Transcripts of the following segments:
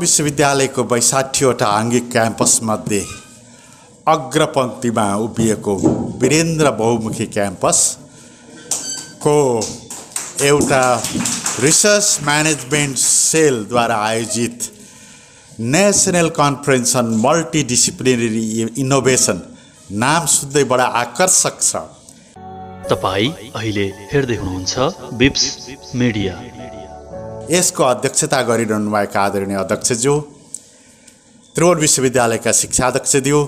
विश्वविद्यालयको बैसाठीवटा आङ्गिक क्याम्पसमध्ये अग्रपङ्क्तिमा उभिएको वीरेन्द्र बहुमुखी क्याम्पसको एउटा रिसर्च म्यानेजमेन्ट सेलद्वारा आयोजित national conference on multidisciplinary innovation नाम सुन्दै बडा आकर्षक छ तपाईँ अहिले हेर्दै हुनुहुन्छ बिप्स मिडिया यसको अध्यक्षता गरिरहनुभएका आदरणीय अध्यक्षज्यू त्रिभुवन विश्वविद्यालयका शिक्षाध्यक्षज्यू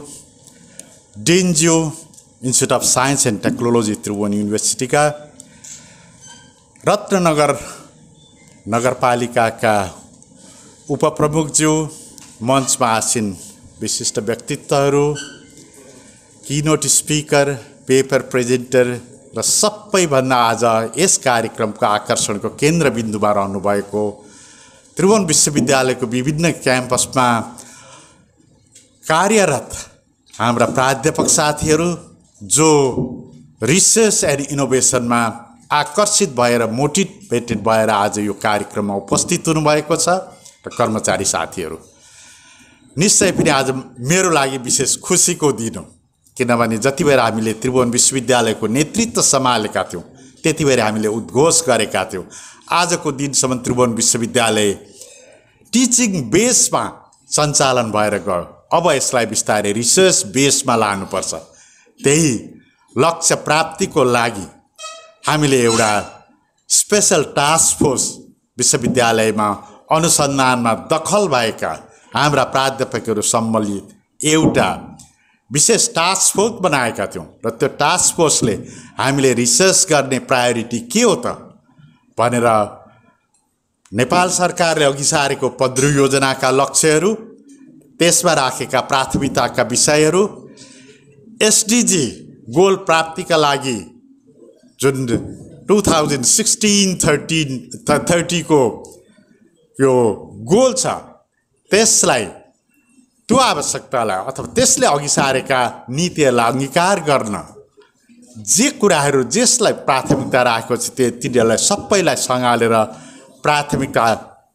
डिनज्यू institute of science and technology Tribhuvan युनिभर्सिटीका रत्ननगर नगरपालिकाका उपप्रमुखज्यू मञ्चमा आसिन विशिष्ट व्यक्तित्वहरू किनोट स्पिकर पेपर प्रेजेन्टर र सबैभन्दा आज यस कार्यक्रमको आकर्षणको केन्द्रबिन्दुमा रहनुभएको त्रिभुवन विश्वविद्यालयको विभिन्न क्याम्पसमा कार्यरत हाम्रा प्राध्यापक साथीहरू जो रिसर्च एन्ड इनोभेसनमा आकर्षित भएर मोटिभेटेड भएर आज यो कार्यक्रममा उपस्थित हुनुभएको छ र कर्मचारी साथीहरू निश्चय पनि आज मेरो लागि विशेष खुसीको दिन हो किनभने जति बेर हामीले त्रिभुवन विश्वविद्यालयको नेतृत्व सम्हालेका थियौँ त्यति बेर हामीले उद्घोष गरेका थियौँ आजको दिनसम्म त्रिभुवन विश्वविद्यालय टिचिङ बेसमा सञ्चालन भएर गयो अब यसलाई बिस्तारै रिसर्च बेसमा लानुपर्छ त्यही लक्ष्य प्राप्तिको लागि हामीले एउटा स्पेसल टास्क फोर्स विश्वविद्यालयमा अनुसन्धानमा दखल भएका हाम्रा प्राध्यापकहरू सम्मिलित एउटा विशेष टास्क फोर्स बनाएका थियौँ र त्यो टास्क फोर्सले हामीले रिसर्च गर्ने प्रायोरिटी के हो त भनेर नेपाल सरकारले अघि सारेको पद्रु योजनाका लक्ष्यहरू त्यसमा राखेका प्राथमिकताका विषयहरू एसडिजी गोल प्राप्तिका लागि जुन टु थाउजन्ड सिक्सटिन थर्टिन थर्टीको यो गोल छ त्यसलाई त्यो आवश्यकतालाई अथवा त्यसले अघि सारेका नीतिहरूलाई अङ्गीकार गर्न जे कुराहरू जसलाई प्राथमिकता राखेको छ त्यो तिनीहरूलाई सबैलाई सँगालेर प्राथमिकता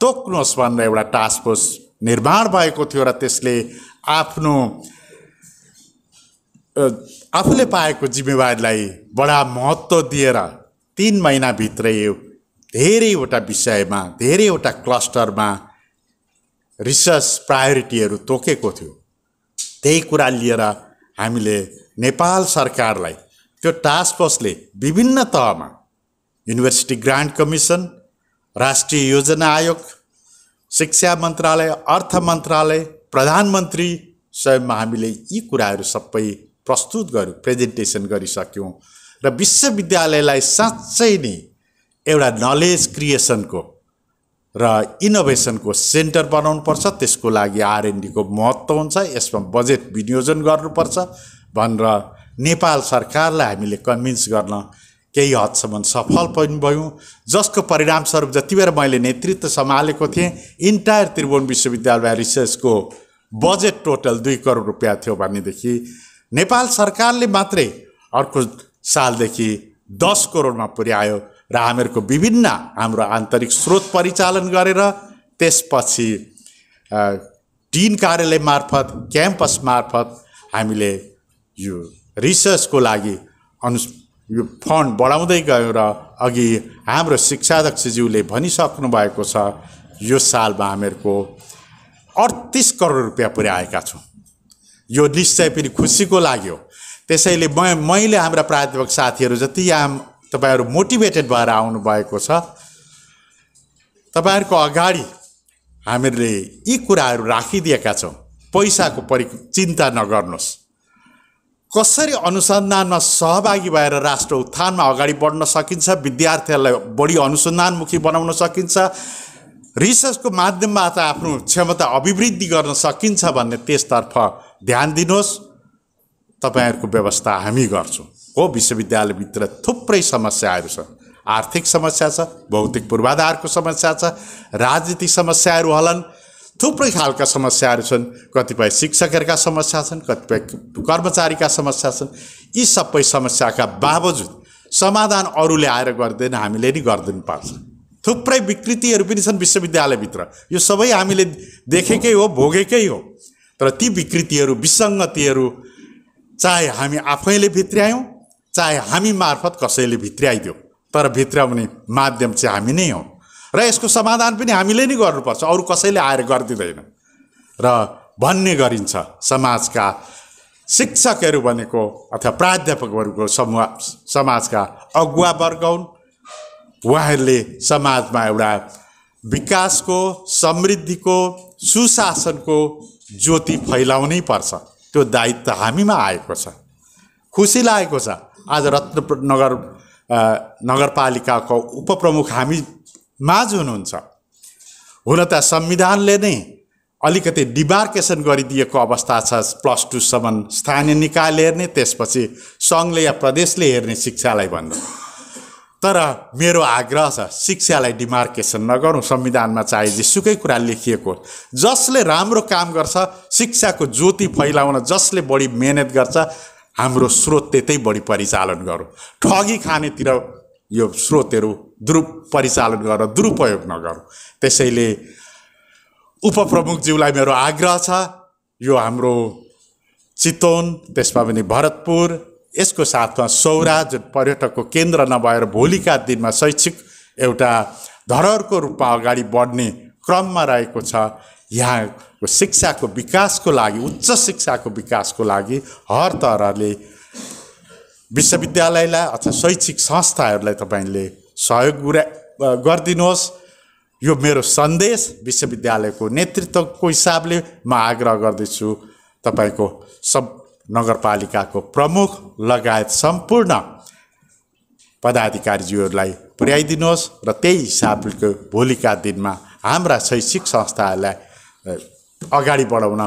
तोक्नुहोस् भनेर एउटा टास्क फोर्स निर्माण भएको थियो र त्यसले आफ्नो आफूले पाएको जिम्मेवारीलाई बडा महत्त्व दिएर तिन महिनाभित्रै धेरैवटा विषयमा धेरैवटा क्लस्टरमा रिसर्च प्रायोरिटीहरू तोकेको थियो त्यही कुरा लिएर हामीले नेपाल सरकारलाई त्यो टास्क फोर्सले विभिन्न तहमा युनिभर्सिटी ग्रान्ट कमिसन राष्ट्रिय योजना आयोग शिक्षा मन्त्रालय अर्थ मन्त्रालय प्रधानमन्त्री स्वयंमा हामीले यी कुराहरू सबै प्रस्तुत गर्यौँ प्रेजेन्टेसन गरिसक्यौँ र विश्वविद्यालयलाई साँच्चै नै एउटा नलेज क्रिएसनको र इनोभेसनको सेन्टर बनाउनुपर्छ त्यसको लागि आरएनडीको महत्त्व हुन्छ यसमा बजेट विनियोजन गर्नुपर्छ भनेर नेपाल सरकारलाई हामीले कन्भिन्स गर्न केही हदसम्म सफल पनि भयौँ जसको परिणामस्वरूप जति बेर मैले नेतृत्व सम्हालेको थिएँ इन्टायर त्रिभुवन विश्वविद्यालय रिसर्चको बजेट टोटल दुई करोड रुपियाँ थियो भनेदेखि नेपाल सरकारले मात्रै अर्को सालदेखि दस करोडमा पुर्यायो र हामीहरूको विभिन्न हाम्रो आन्तरिक स्रोत परिचालन गरेर त्यसपछि टिन कार्यालय मार्फत क्याम्पस मार्फत हामीले यो रिसर्चको लागि अनु यो फन्ड बढाउँदै गयौँ र अघि हाम्रो शिक्षाध्यक्षज्यूले भनिसक्नु भएको छ यो सालमा हामीहरूको अडतिस करोड रुपियाँ पुर्याएका छौँ यो निश्चय पनि खुसीको लागि हो त्यसैले म मैले हाम्रा प्राध्यापक साथीहरू जति यहाँ तपाईँहरू मोटिभेटेड भएर आउनुभएको छ तपाईँहरूको अगाडि हामीहरूले यी कुराहरू राखिदिएका छौँ पैसाको परि चिन्ता नगर्नुहोस् कसरी अनुसन्धानमा सहभागी भएर राष्ट्र उत्थानमा अगाडि बढ्न सकिन्छ विद्यार्थीहरूलाई बढी अनुसन्धानमुखी बनाउन सकिन्छ रिसर्चको माध्यमबाट आफ्नो क्षमता अभिवृद्धि गर्न सकिन्छ भन्ने त्यसतर्फ ध्यान दिनुहोस् तपाईँहरूको व्यवस्था हामी गर्छौँ हो विश्वविद्यालयभित्र थुप्रै समस्याहरू छन् आर्थिक समस्या छ भौतिक पूर्वाधारको समस्या छ राजनीतिक समस्याहरू होलान् थुप्रै खालका समस्याहरू छन् कतिपय शिक्षकहरूका समस्या छन् कतिपय कर्मचारीका समस्या छन् यी सबै समस्याका बावजुद समाधान अरूले आएर गर्दैन हामीले नि गरिदिनु पर्छ थुप्रै विकृतिहरू पनि छन् विश्वविद्यालयभित्र यो सबै हामीले देखेकै हो भोगेकै हो तर ती विकृतिहरू विसङ्गतिहरू चाहे हामी आफैले भित्र्यायौँ चाहे हामी मार्फत कसैले भित्र्याइदियो तर भित्राउने माध्यम चाहिँ हामी नै हौँ र यसको समाधान पनि हामीले नै गर्नुपर्छ अरू कसैले आएर गरिदिँदैन र भन्ने गरिन्छ समाजका शिक्षकहरू भनेको अथवा प्राध्यापकहरूको समूह समाजका अगुवा वर्ग हुन् उहाँहरूले समाजमा एउटा विकासको समृद्धिको सुशासनको ज्योति फैलाउनै पर्छ त्यो दायित्व हामीमा आएको छ खुसी लागेको छ आज रत्नपुर नगर नगरपालिकाको उपप्रमुख हामी माझ हुनुहुन्छ हुन त संविधानले नै अलिकति डिमार्केसन गरिदिएको अवस्था छ प्लस टूसम्म स्थानीय निकायले हेर्ने त्यसपछि सङ्घले या प्रदेशले हेर्ने शिक्षालाई भन्नु तर मेरो आग्रह छ शिक्षालाई डिमार्केसन नगरौँ संविधानमा चाहे जेसुकै कुरा लेखिएको जसले राम्रो काम गर्छ शिक्षाको ज्योति फैलाउन जसले बढी मेहनत गर्छ हाम्रो स्रोत त्यतै बढी परिचालन गरौँ ठगी खानेतिर यो स्रोतहरू दुरु परिचालन गरेर दुरुपयोग नगरौँ त्यसैले उपप्रमुखज्यूलाई मेरो आग्रह छ यो हाम्रो चितवन त्यसमा पनि भरतपुर यसको साथमा सौरा जुन पर्यटकको केन्द्र नभएर भोलिका दिनमा शैक्षिक एउटा धरोहरको रूपमा अगाडि बढ्ने क्रममा रहेको छ यहाँको शिक्षाको विकासको लागि उच्च शिक्षाको विकासको लागि हर तरले विश्वविद्यालयलाई अथवा शैक्षिक संस्थाहरूलाई तपाईँले सहयोग पुऱ्या गरिदिनुहोस् यो मेरो सन्देश विश्वविद्यालयको नेतृत्वको हिसाबले म आग्रह गर्दैछु तपाईँको सब नगरपालिकाको प्रमुख लगायत सम्पूर्ण पदाधिकारीज्यूहरूलाई पुर्याइदिनुहोस् र त्यही हिसाबको भोलिका दिनमा हाम्रा शैक्षिक संस्थाहरूलाई अगाडि बढाउन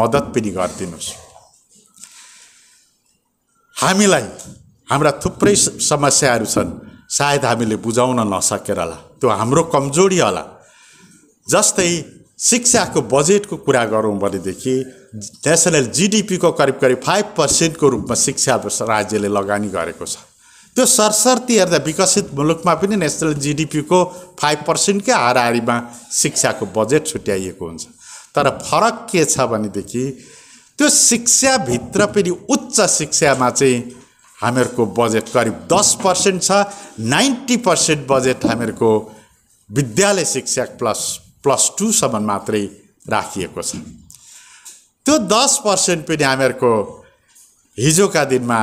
मद्दत पनि गरिदिनुहोस् हामीलाई हाम्रा थुप्रै समस्याहरू छन् सायद हामीले बुझाउन नसकेर होला त्यो हाम्रो कमजोरी होला जस्तै शिक्षाको बजेटको कुरा गरौँ भनेदेखि नेसनल जिडिपीको करिब करिब फाइभ पर्सेन्टको रूपमा शिक्षा राज्यले लगानी गरेको छ त्यो सरसर्ती हेर्दा विकसित मुलुकमा पनि नेसनल जिडिपीको फाइभ पर्सेन्टकै हाराहारीमा शिक्षाको बजेट छुट्याइएको हुन्छ तर फरक के छ भनेदेखि त्यो शिक्षाभित्र पनि उच्च शिक्षामा चाहिँ हामीहरूको बजेट करिब दस पर्सेन्ट छ नाइन्टी पर्सेन्ट बजेट हामीहरूको विद्यालय शिक्षा प्लस प्लस टूसम्म मात्रै राखिएको छ त्यो दस पर्सेन्ट पनि हामीहरूको हिजोका दिनमा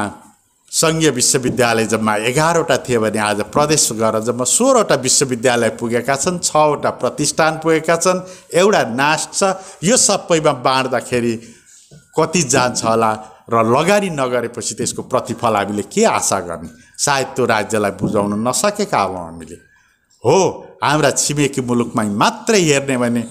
सङ्घीय विश्वविद्यालय जम्मा एघारवटा थियो भने आज प्रदेश गएर जम्मा सोह्रवटा विश्वविद्यालय पुगेका छन् छवटा प्रतिष्ठान पुगेका छन् एउटा नाश छ यो सबैमा बाँड्दाखेरि कति जान्छ होला र लगानी नगरेपछि त्यसको प्रतिफल हामीले के आशा गर्ने सायद त्यो राज्यलाई बुझाउन नसकेका हौँ हामीले हो हाम्रा छिमेकी मुलुकमा मात्रै हेर्ने भने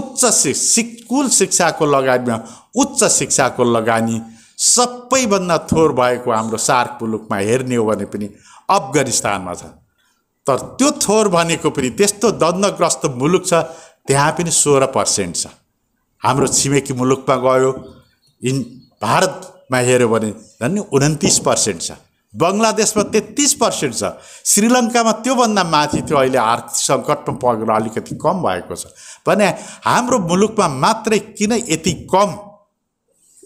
उच्च शि कुल शिक्षाको लगानीमा उच्च शिक्षाको लगानी सबैभन्दा थोर भएको हाम्रो सार्क मुलुकमा हेर्ने हो भने पनि अफगानिस्तानमा छ तर त्यो थोर भनेको पनि त्यस्तो दण्डग्रस्त मुलुक छ त्यहाँ पनि सोह्र पर्सेन्ट छ हाम्रो छिमेकी मुलुकमा गयो इन भारतमा हेऱ्यो भने झन् उन्तिस पर्सेन्ट छ बङ्गलादेशमा तेत्तिस पर्सेन्ट छ श्रीलङ्कामा त्योभन्दा माथि त्यो अहिले आर्थिक सङ्कटमा पगेर अलिकति कम भएको छ भने हाम्रो मुलुकमा मात्रै किन यति कम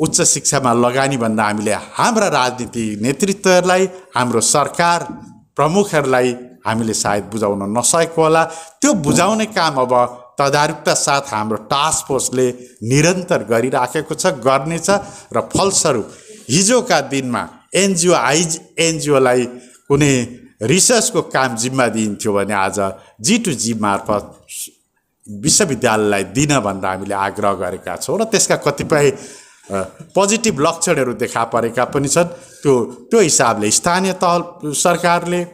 उच्च शिक्षामा लगानी भन्दा हामीले हाम्रा राजनीति नेतृत्वहरूलाई हाम्रो सरकार प्रमुखहरूलाई हामीले सायद बुझाउन नसकेको होला त्यो बुझाउने काम अब तदारुकता साथ हाम्रो टास्क फोर्सले निरन्तर गरिराखेको छ गर्नेछ र फलस्वरूप हिजोका दिनमा एनजिओ आइज एनजिओलाई कुनै रिसर्चको काम जिम्मा दिइन्थ्यो भने आज जी टु जी मार्फत विश्वविद्यालयलाई दिन भनेर हामीले आग्रह गरेका छौँ र त्यसका कतिपय पोजिटिभ लक्षणहरू देखा परेका पनि छन् त्यो त्यो हिसाबले स्थानीय तह सरकारले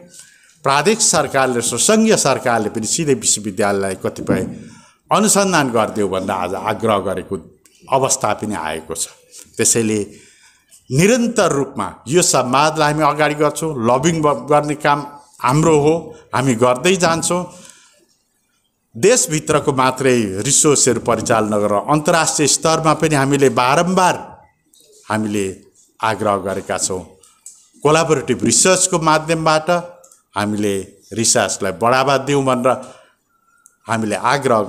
प्रादेशिक सरकारले सङ्घीय सरकारले पनि सिधै विश्वविद्यालयलाई कतिपय अनुसन्धान गरिदेऊ भन्दा आज आग्रह गरेको अवस्था पनि आएको छ त्यसैले निरन्तर रूपमा यो समाजलाई हामी अगाडि गर्छौँ लभिङ गर्ने काम हाम्रो हो हामी गर्दै जान्छौँ देशभित्रको मात्रै रिसोर्सहरू परिचालन गरेर अन्तर्राष्ट्रिय स्तरमा पनि हामीले बारम्बार हामीले आग्रह गरेका छौँ कोलाबोरेटिभ रिसर्चको माध्यमबाट हामीले रिसर्चलाई बढावा दिउँ भनेर हामीले आग्रह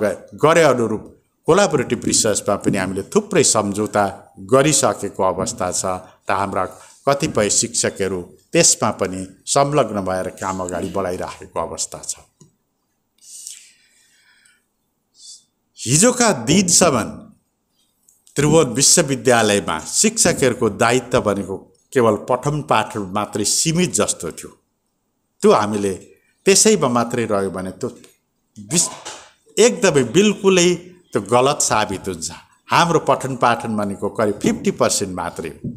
गरे अनुरूप कोलाबोरेटिभ रिसर्चमा पनि हामीले थुप्रै सम्झौता गरिसकेको अवस्था छ र हाम्रा कतिपय शिक्षकहरू त्यसमा पनि संलग्न भएर काम अगाडि बढाइराखेको अवस्था छ हिजोका दिनसम्म त्रिभुवन विश्वविद्यालयमा शिक्षकहरूको दायित्व भनेको केवल पठन पाठ मात्रै सीमित जस्तो थियो त्यो हामीले त्यसैमा मात्रै रह्यो भने त्यो विश एकदमै बिल्कुलै त्यो गलत साबित हुन्छ हाम्रो पठन पाठन भनेको करिब फिफ्टी पर्सेन्ट मात्रै हो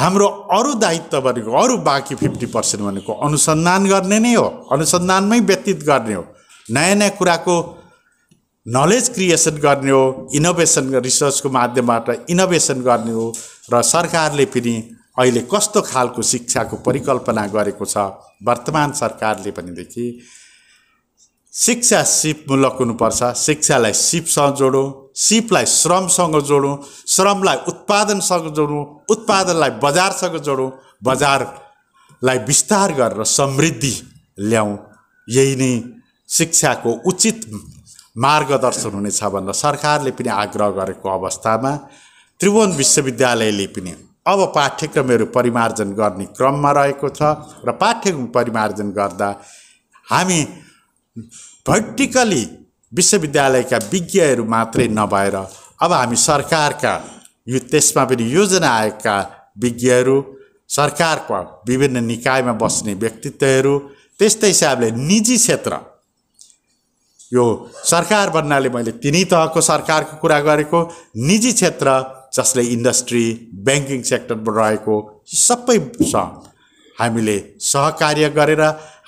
हाम्रो अरू दायित्व भनेको अरू बाँकी फिफ्टी पर्सेन्ट भनेको अनुसन्धान गर्ने नै हो अनुसन्धानमै व्यतीत गर्ने हो नयाँ नयाँ कुराको नलेज क्रिएसन गर्ने हो इनोभेसन रिसर्चको माध्यमबाट इनोभेसन गर्ने हो र सरकारले पनि अहिले कस्तो खालको शिक्षाको परिकल्पना गरेको छ वर्तमान सरकारले भनेदेखि शिक्षा सिपमूलक हुनुपर्छ शिक्षालाई सिपसँग जोडौँ सिपलाई श्रमसँग जोडौँ श्रमलाई उत्पादनसँग जोडौँ उत्पादनलाई बजारसँग जोडौँ बजारलाई विस्तार गरेर समृद्धि ल्याउँ यही नै शिक्षाको उचित मार्गदर्शन हुनेछ भनेर सरकारले पनि आग्रह गरेको अवस्थामा त्रिभुवन विश्वविद्यालयले पनि अब पाठ्यक्रमहरू परिमार्जन गर्ने क्रममा रहेको छ र पाठ्यक्रम परिमार्जन गर्दा हामी भर्टिकली विश्वविद्यालयका विज्ञहरू मात्रै नभएर अब हामी सरकारका यो त्यसमा पनि योजना आएका विज्ञहरू सरकारको विभिन्न निकायमा बस्ने व्यक्तित्वहरू त्यस्तै हिसाबले निजी क्षेत्र यो सरकार भन्नाले मैले तिनै तहको सरकारको कुरा गरेको निजी क्षेत्र जसले इन्डस्ट्री ब्याङ्किङ सेक्टरमा रहेको सबैसँग हामीले सहकार्य गरेर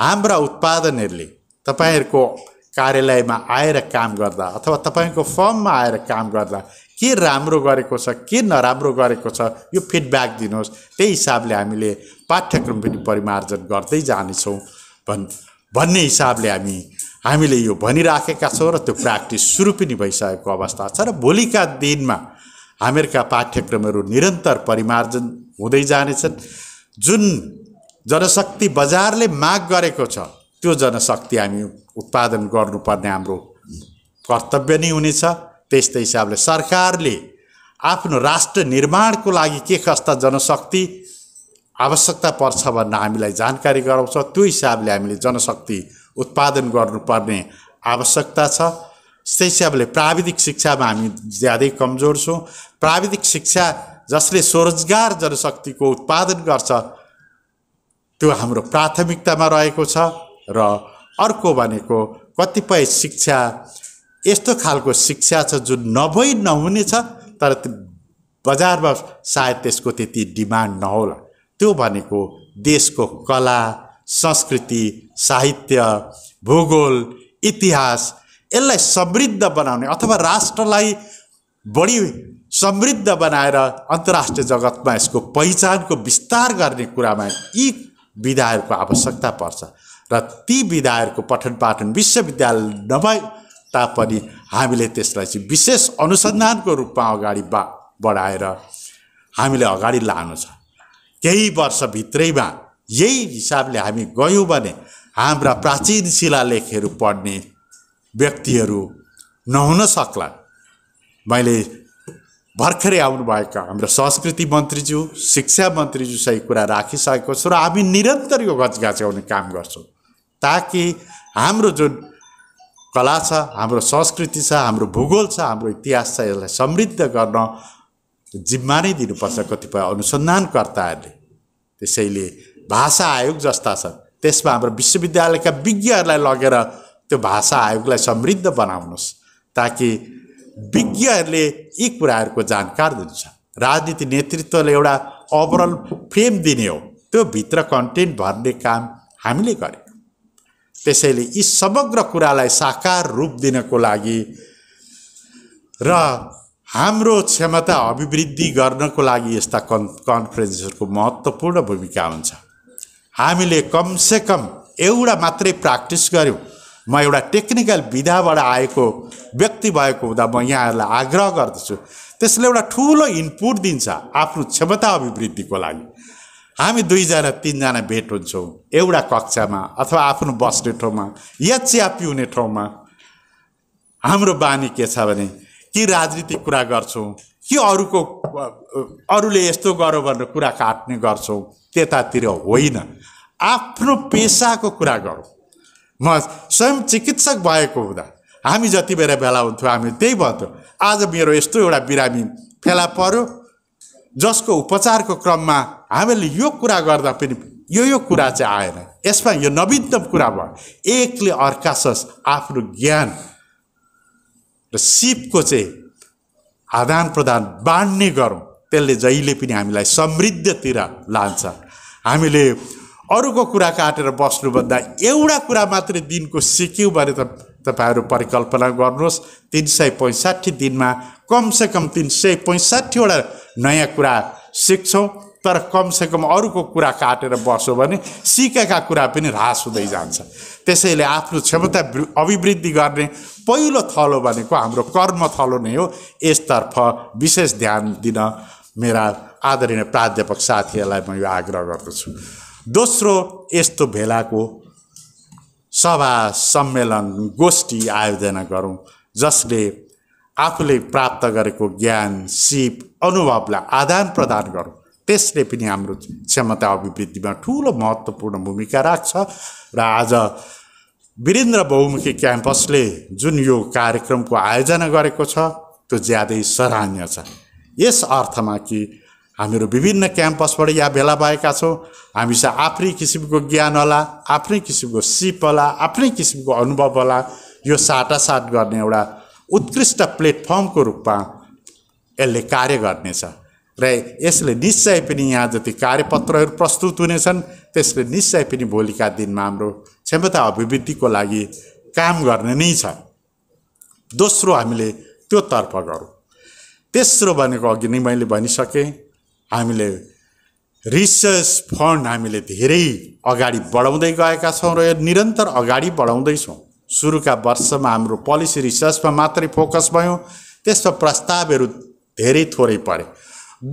हाम्रा उत्पादनहरूले तपाईँहरूको कार्यालयमा आएर काम गर्दा अथवा तपाईँको फर्ममा आएर काम गर्दा के राम्रो गरेको छ के नराम्रो गरेको छ यो फिडब्याक दिनुहोस् त्यही हिसाबले हामीले पाठ्यक्रम पनि परिमार्जन गर्दै जानेछौँ भन् भन्ने हिसाबले हामी हामीले यो भनिराखेका छौँ र त्यो प्र्याक्टिस सुरु पनि भइसकेको अवस्था छ र भोलिका दिनमा हामीहरूका पाठ्यक्रमहरू निरन्तर परिमार्जन हुँदै जानेछन् जुन जनशक्ति बजारले माग गरेको छ त्यो जनशक्ति हामी उत्पादन गर्नुपर्ने हाम्रो कर्तव्य नै हुनेछ त्यस्तै हिसाबले सरकारले आफ्नो राष्ट्र निर्माणको लागि के कस्ता जनशक्ति आवश्यकता पर्छ भन्ने हामीलाई जानकारी गराउँछ त्यो हिसाबले हामीले जनशक्ति उत्पादन गर्नुपर्ने आवश्यकता छ त्यस्तै हिसाबले प्राविधिक शिक्षामा हामी ज्यादै कमजोर छौँ प्राविधिक शिक्षा जसले स्वरोजगार जनशक्तिको उत्पादन गर्छ त्यो हाम्रो प्राथमिकतामा रहेको छ र अर्को भनेको कतिपय शिक्षा यस्तो खालको शिक्षा छ जुन नभई नहुने छ तर बजारमा सायद त्यसको त्यति डिमान्ड नहोला त्यो भनेको देशको कला संस्कृति साहित्य भूगोल इतिहास यसलाई समृद्ध बनाउने अथवा राष्ट्रलाई बढी समृद्ध बनाएर अन्तर्राष्ट्रिय जगतमा यसको पहिचानको विस्तार गर्ने कुरामा यी विधाहरूको आवश्यकता पर्छ र ती विधाहरूको पठन पाठन विश्वविद्यालय नभए तापनि हामीले त्यसलाई चाहिँ विशेष अनुसन्धानको रूपमा अगाडि बा बढाएर हामीले अगाडि लानु छ केही वर्षभित्रैमा यही हिसाबले हामी गयौँ भने हाम्रा प्राचीन शिलालेखहरू पढ्ने व्यक्तिहरू नहुन सक्ला मैले भर्खरै आउनुभएका हाम्रो संस्कृति मन्त्रीज्यू शिक्षा मन्त्रीज्यू सही कुरा राखिसकेको छु र हामी निरन्तर यो गचगाच्याउने काम गर्छौँ ताकि हाम्रो जुन कला छ हाम्रो संस्कृति छ हाम्रो भूगोल छ हाम्रो इतिहास छ यसलाई समृद्ध गर्न जिम्मा नै दिनुपर्छ कतिपय अनुसन्धानकर्ताहरूले त्यसैले भाषा आयोग जस्ता छन् त्यसमा हाम्रो विश्वविद्यालयका विज्ञहरूलाई लगेर त्यो भाषा आयोगलाई समृद्ध बनाउनुहोस् ताकि विज्ञहरूले यी कुराहरूको जानकार दिन्छ राजनीति नेतृत्वले एउटा ओभरअल फ्रेम दिने हो त्यो भित्र कन्टेन्ट भर्ने काम हामीले गर्यौँ त्यसैले यी समग्र कुरालाई साकार रूप दिनको लागि र हाम्रो क्षमता अभिवृद्धि गर्नको लागि यस्ता कन् कन्फरेन्सहरूको महत्त्वपूर्ण भूमिका हुन्छ हामीले कमसेकम एउटा मात्रै प्र्याक्टिस गऱ्यौँ म एउटा टेक्निकल विधाबाट आएको व्यक्ति भएको हुँदा म यहाँहरूलाई आग्रह गर्दछु त्यसले एउटा ठुलो इनपुट दिन्छ आफ्नो क्षमता अभिवृद्धिको लागि हामी दुईजना तिनजना भेट हुन्छौँ एउटा कक्षामा अथवा आफ्नो बस्ने ठाउँमा या चिया पिउने ठाउँमा हाम्रो बानी के छ भने कि राजनीतिक कुरा गर्छौँ कि अरूको अरूले यस्तो गरौँ भनेर कुरा काट्ने गर्छौँ त्यतातिर होइन आफ्नो पेसाको कुरा गरौँ म स्वयं चिकित्सक भएको हुँदा हामी जति बेला भेला हुन्थ्यो हामी त्यही भन्थ्यो आज मेरो यस्तो एउटा बिरामी फेला पर्यो जसको उपचारको क्रममा हामीले यो कुरा गर्दा पनि यो यो कुरा चाहिँ आएन यसमा यो नवीनतम कुरा भयो एकले अर्कास आफ्नो ज्ञान र सिपको चाहिँ आदान प्रदान बाँड्ने गरौँ त्यसले जहिले पनि हामीलाई समृद्धतिर लान्छ हामीले अरूको कुरा काटेर बस्नुभन्दा एउटा कुरा मात्रै दिनको सिक्यौँ भने त तपाईँहरू परिकल्पना गर्नुहोस् तिन सय पैँसाठी दिनमा कमसेकम तिन सय पैँसाठीवटा नयाँ कुरा सिक्छौँ तर कमसेकम अरूको कुरा काटेर बस्यो भने सिकेका कुरा पनि ह्रास हुँदै जान्छ त्यसैले आफ्नो क्षमता अभिवृद्धि गर्ने पहिलो थलो भनेको हाम्रो कर्म थलो नै हो यसतर्फ विशेष ध्यान दिन मेरा आदरणीय प्राध्यापक साथीहरूलाई म यो आग्रह गर्दछु दोस्रो यस्तो भेलाको सभा सम्मेलन गोष्ठी आयोजना गरौँ जसले आफूले प्राप्त गरेको ज्ञान सिप अनुभवलाई आदान प्रदान गरौँ त्यसले पनि हाम्रो क्षमता अभिवृद्धिमा ठुलो महत्त्वपूर्ण भूमिका राख्छ र आज वीरेन्द्र बहुमुखी क्याम्पसले जुन यो कार्यक्रमको आयोजना गरेको छ त्यो ज्यादै सराहनीय छ यस अर्थमा कि हामीहरू विभिन्न क्याम्पसबाट यहाँ भेला भएका छौँ हामीसँग आफ्नै किसिमको ज्ञान होला आफ्नै किसिमको सिप होला आफ्नै किसिमको अनुभव होला यो साटासाट गर्ने एउटा उत्कृष्ट प्लेटफर्मको रूपमा यसले कार्य गर्नेछ र यसले निश्चय पनि यहाँ जति कार्यपत्रहरू प्रस्तुत हुनेछन् त्यसले निश्चय पनि भोलिका दिनमा हाम्रो क्षमता अभिवृद्धिको लागि काम गर्ने नै छ दोस्रो हामीले त्योतर्फ गरौँ तेस्रो भनेको अघि नै मैले भनिसकेँ हामीले रिसर्च फन्ड हामीले धेरै अगाडि बढाउँदै गएका छौँ र यो निरन्तर अगाडि बढाउँदैछौँ सुरुका वर्षमा हाम्रो पोलिसी रिसर्चमा मात्रै फोकस भयो त्यसमा प्रस्तावहरू धेरै थोरै परे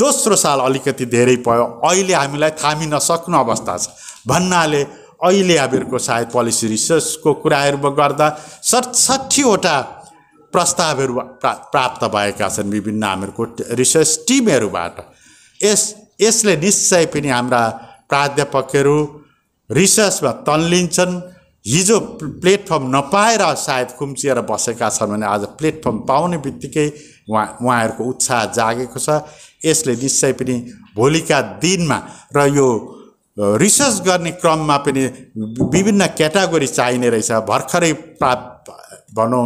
दोस्रो साल अलिकति धेरै भयो अहिले हामीलाई थामिन सक्नु अवस्था छ भन्नाले अहिले हामीहरूको सायद पोलिसी रिसर्चको कुराहरू गर्दा सठसठीवटा प्रस्तावहरू प्रा प्राप्त भएका छन् विभिन्न हामीहरूको रिसर्च टिमहरूबाट यस यसले निश्चय पनि हाम्रा प्राध्यापकहरू रिसर्चमा तल्लिन्छन् हिजो प्लेटफर्म नपाएर सायद खुम्चिएर बसेका छन् भने आज प्लेटफर्म पाउने बित्तिकै उहाँ उहाँहरूको उत्साह जागेको छ यसले निश्चय पनि भोलिका दिनमा र यो रिसर्च गर्ने क्रममा पनि विभिन्न क्याटागोरी चाहिने रहेछ भर्खरै प्राप्त भनौँ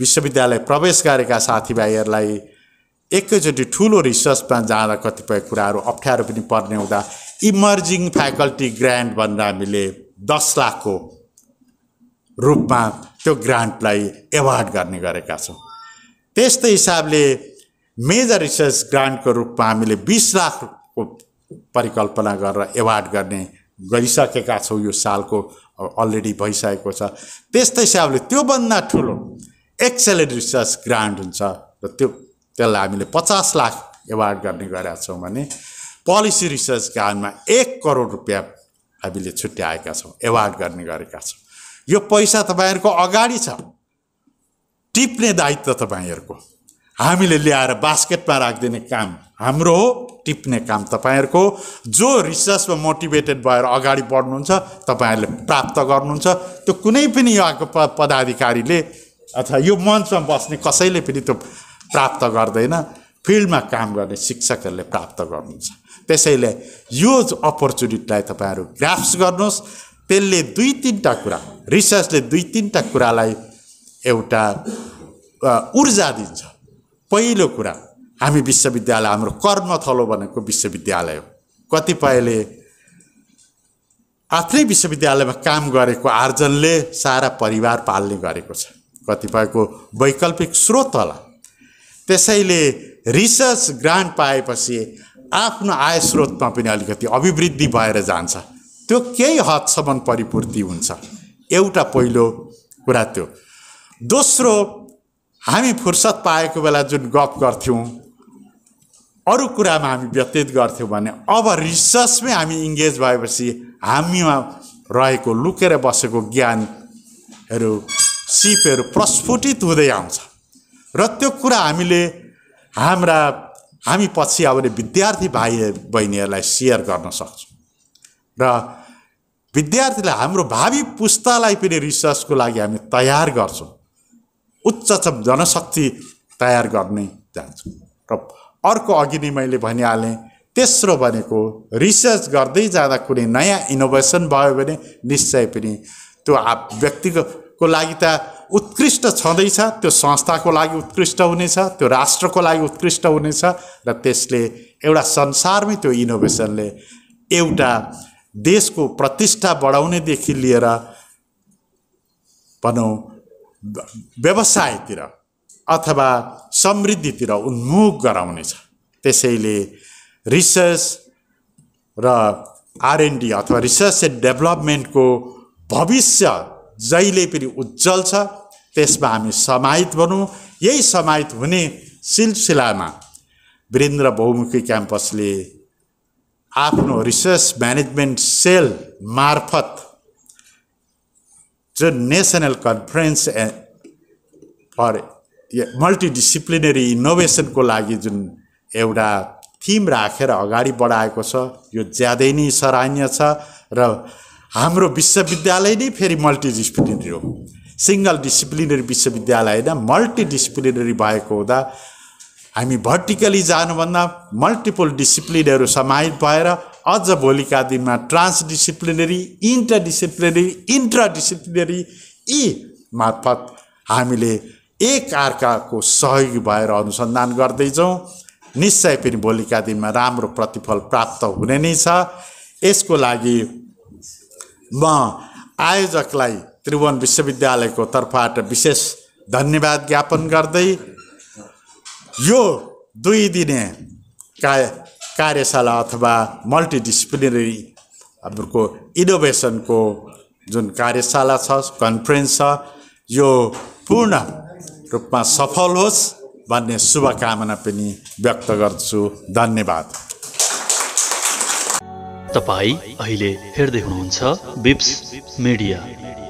विश्वविद्यालय प्रवेश गरेका साथीभाइहरूलाई एकैचोटि ठुलो रिसर्चमा जाँदा कतिपय कुराहरू अप्ठ्यारो पनि पर्ने हुँदा इमर्जिङ फ्याकल्टी ग्रान्ट भनेर हामीले दस लाखको रूपमा त्यो ग्रान्टलाई एवार्ड गर्ने गरेका छौँ त्यस्तै हिसाबले मेजर रिसर्च ग्रान्टको रूपमा हामीले बिस लाखको परिकल्पना गरेर एवार्ड गर्ने गरिसकेका छौँ यो सालको अलरेडी भइसकेको छ त्यस्तै हिसाबले त्योभन्दा ठुलो एक्सेलेन्ट रिसर्च ग्रान्ट हुन्छ र त्यो त्यसलाई हामीले पचास लाख एवार्ड गर्ने गरेका छौँ भने पोलिसी रिसर्च ग्रान्टमा एक करोड रुपियाँ हामीले छुट्याएका छौँ एवार्ड गर्ने गरेका छौँ यो पैसा तपाईँहरूको अगाडि छ टिप्ने दायित्व तपाईँहरूको हामीले ल्याएर बास्केटमा राखिदिने काम हाम्रो हो टिप्ने काम तपाईँहरूको जो रिसर्चमा मोटिभेटेड भएर अगाडि बढ्नुहुन्छ तपाईँहरूले प्राप्त गर्नुहुन्छ त्यो कुनै पनि यहाँको पदाधिकारीले अथवा यो मञ्चमा बस्ने कसैले पनि त्यो प्राप्त गर्दैन फिल्डमा काम गर्ने शिक्षकहरूले प्राप्त गर्नुहुन्छ त्यसैले यो अपर्च्युनिटीलाई तपाईँहरू ग्राफ्स गर्नुहोस् त्यसले दुई तिनवटा कुरा रिसर्चले दुई तिनवटा कुरालाई एउटा ऊर्जा दिन्छ पहिलो कुरा हामी विश्वविद्यालय हाम्रो कर्मथलो भनेको विश्वविद्यालय हो कतिपयले आफ्नै विश्वविद्यालयमा काम गरेको आर्जनले सारा परिवार पाल्ने गरेको छ कतिपयको वैकल्पिक स्रोत होला त्यसैले रिसर्च ग्रान्ट पाएपछि आफ्नो आय स्रोतमा पनि अलिकति अभिवृद्धि भएर जान्छ त्यो केही हदसम्म परिपूर्ति हुन्छ एउटा पहिलो कुरा त्यो दोस्रो हामी फुर्सद पाएको बेला जुन गफ गर्थ्यौँ अरू कुरामा हामी व्यतीत गर्थ्यौँ भने अब रिसर्चमै हामी इङ्गेज भएपछि हामीमा रहेको लुकेर बसेको ज्ञानहरू सिपहरू प्रस्फुटित हुँदै आउँछ र त्यो कुरा हामीले हाम्रा हामी पछि आउने विद्यार्थी भाइ बहिनीहरूलाई सेयर गर्न सक्छौँ र विद्यार्थीलाई हाम्रो भावी पुस्तालाई पनि रिसर्चको लागि हामी तयार गर्छौँ उच्च जनशक्ति तयार गर्ने जान्छौँ र अर्को अघि नै मैले भनिहालेँ तेस्रो भनेको रिसर्च गर्दै जाँदा कुनै नयाँ इनोभेसन भयो भने निश्चय पनि त्यो व्यक्तिगत को लागि त उत्कृष्ट छँदैछ त्यो संस्थाको लागि उत्कृष्ट हुनेछ त्यो राष्ट्रको लागि उत्कृष्ट हुनेछ र त्यसले एउटा संसारमै त्यो इनोभेसनले एउटा देशको प्रतिष्ठा बढाउनेदेखि लिएर भनौँ व्यवसायतिर अथवा समृद्धितिर उन्मुख गराउनेछ त्यसैले रिसर्च र आरएनडी अथवा रिसर्च एन्ड डेभलपमेन्टको भविष्य जहिले पनि उज्जवल छ त्यसमा हामी समाहित भनौँ यही समाहित हुने सिलसिलामा वीरेन्द्र बहुमुखी क्याम्पसले आफ्नो रिसर्च म्यानेजमेन्ट सेल मार्फत जुन national conference a for multidisciplinary इनोभेसनको लागि जुन एउटा थिम राखेर अगाडि बढाएको छ यो ज्यादै नै सराहनीय छ र हाम्रो विश्वविद्यालय नै फेरि मल्टिडिसिप्लिनरी हो सिङ्गल डिसिप्लिनरी विश्वविद्यालय होइन मल्टिडिसिप्लिनरी भएको हुँदा हामी भर्टिकली जानुभन्दा मल्टिपल डिसिप्लिनहरू समाहित भएर अझ भोलिका दिनमा ट्रान्सडिसिप्लिनरी इन्टरडिसिप्लिनरी इन्ट्राडिसिप्लिनरी यी मार्फत हामीले एक अर्काको सहयोगी भएर अनुसन्धान गर्दैछौँ निश्चय पनि भोलिका दिनमा राम्रो प्रतिफल प्राप्त हुने नै छ यसको लागि म आयोजकलाई त्रिभुवन विश्वविद्यालयको तर्फबाट विशेष धन्यवाद ज्ञापन गर्दै यो दुई दिने का कार्यशाला अथवा मल्टिडिसिप्लिनरी हाम्रो इनोभेसनको जुन कार्यशाला छ कन्फरेन्स छ यो पूर्ण रूपमा सफल होस् भन्ने शुभकामना पनि व्यक्त गर्छु धन्यवाद तपाईँ अहिले हेर्दै हुनुहुन्छ बिप्स मिडिया